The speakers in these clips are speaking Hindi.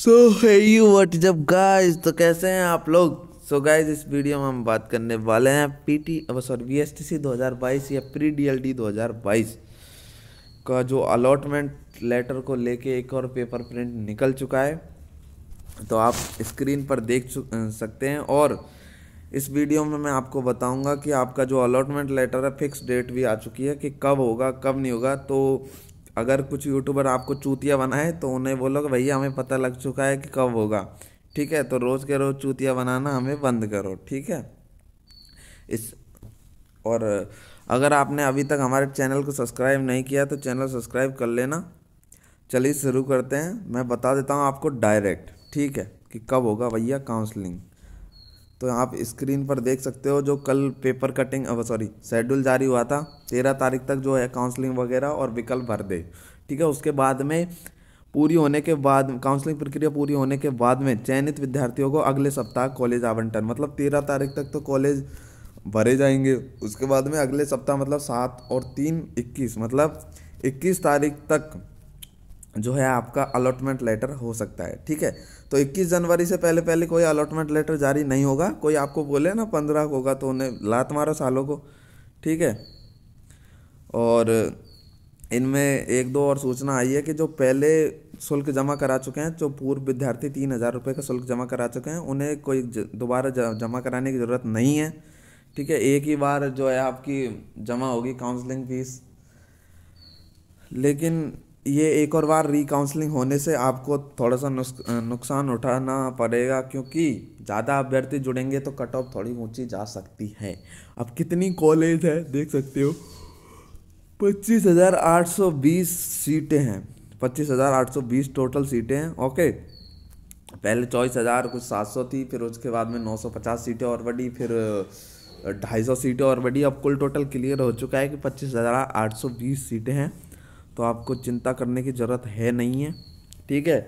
सो है यू वट जब गाइज तो कैसे हैं आप लोग सो so गाइज इस वीडियो में हम बात करने वाले हैं P T sorry V S T C दो हज़ार बाईस या प्री डी एल डी दो हज़ार बाईस का जो अलॉटमेंट लेटर को लेके एक और पेपर प्रिंट निकल चुका है तो आप स्क्रीन पर देख सकते हैं और इस वीडियो में मैं आपको बताऊंगा कि आपका जो अलॉटमेंट लेटर है फिक्स डेट भी आ चुकी है कि कब होगा कब नहीं होगा तो अगर कुछ यूट्यूबर आपको चूतिया बनाए तो उन्हें बोलो कि भैया हमें पता लग चुका है कि कब होगा ठीक है तो रोज़ के रोज़ चूतिया बनाना हमें बंद करो ठीक है इस और अगर आपने अभी तक हमारे चैनल को सब्सक्राइब नहीं किया तो चैनल सब्सक्राइब कर लेना चलिए शुरू करते हैं मैं बता देता हूँ आपको डायरेक्ट ठीक है कि कब होगा भैया काउंसलिंग तो आप स्क्रीन पर देख सकते हो जो कल पेपर कटिंग सॉरी शेड्यूल जारी हुआ था तेरह तारीख तक जो है काउंसलिंग वगैरह और विकल्प भर दे ठीक है उसके बाद में पूरी होने के बाद काउंसलिंग प्रक्रिया पूरी होने के बाद में चयनित विद्यार्थियों को अगले सप्ताह कॉलेज आवंटन मतलब तेरह तारीख तक तो कॉलेज भरे जाएंगे उसके बाद में अगले सप्ताह मतलब सात और तीन इक्कीस मतलब इक्कीस तारीख तक जो है आपका अलॉटमेंट लेटर हो सकता है ठीक है तो 21 जनवरी से पहले पहले कोई अलॉटमेंट लेटर जारी नहीं होगा कोई आपको बोले ना पंद्रह को होगा तो उन्हें लात मारो सालों को ठीक है और इनमें एक दो और सूचना आई है कि जो पहले शुल्क जमा करा चुके हैं जो पूर्व विद्यार्थी तीन हज़ार रुपये का शुल्क जमा करा चुके हैं उन्हें कोई दोबारा जमा कराने की ज़रूरत नहीं है ठीक है एक ही बार जो है आपकी जमा होगी काउंसलिंग फीस लेकिन ये एक और बार रिकाउंसलिंग होने से आपको थोड़ा सा नुकसान उठाना पड़ेगा क्योंकि ज़्यादा अभ्यर्थी जुड़ेंगे तो कट ऑफ थोड़ी ऊंची जा सकती है अब कितनी कॉलेज है देख सकते हो पच्चीस हज़ार आठ सौ बीस सीटें हैं पच्चीस हज़ार आठ सौ बीस टोटल सीटें हैं ओके पहले चौबीस हज़ार कुछ सात सौ थी फिर उसके बाद में नौ सौ पचास सीटें और बढ़ी फिर ढाई सौ सीटें और बढ़ी अब कुल टोटल क्लियर हो चुका है कि पच्चीस हज़ार आठ सौ बीस सीटें हैं तो आपको चिंता करने की ज़रूरत है नहीं है ठीक है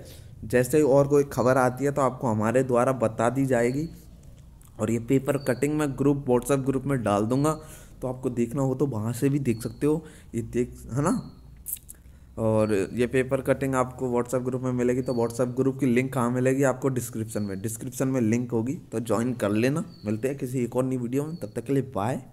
जैसे और कोई खबर आती है तो आपको हमारे द्वारा बता दी जाएगी और ये पेपर कटिंग मैं ग्रुप व्हाट्सएप ग्रुप में डाल दूँगा तो आपको देखना हो तो वहाँ से भी देख सकते हो ये देख है ना और ये पेपर कटिंग आपको व्हाट्सएप ग्रुप में मिलेगी तो व्हाट्सएप ग्रुप की लिंक कहाँ मिलेगी आपको डिस्क्रिप्शन में डिस्क्रिप्शन में लिंक होगी तो ज्वाइन कर लेना मिलते हैं किसी एक और नई वीडियो में तब तक के लिए बाय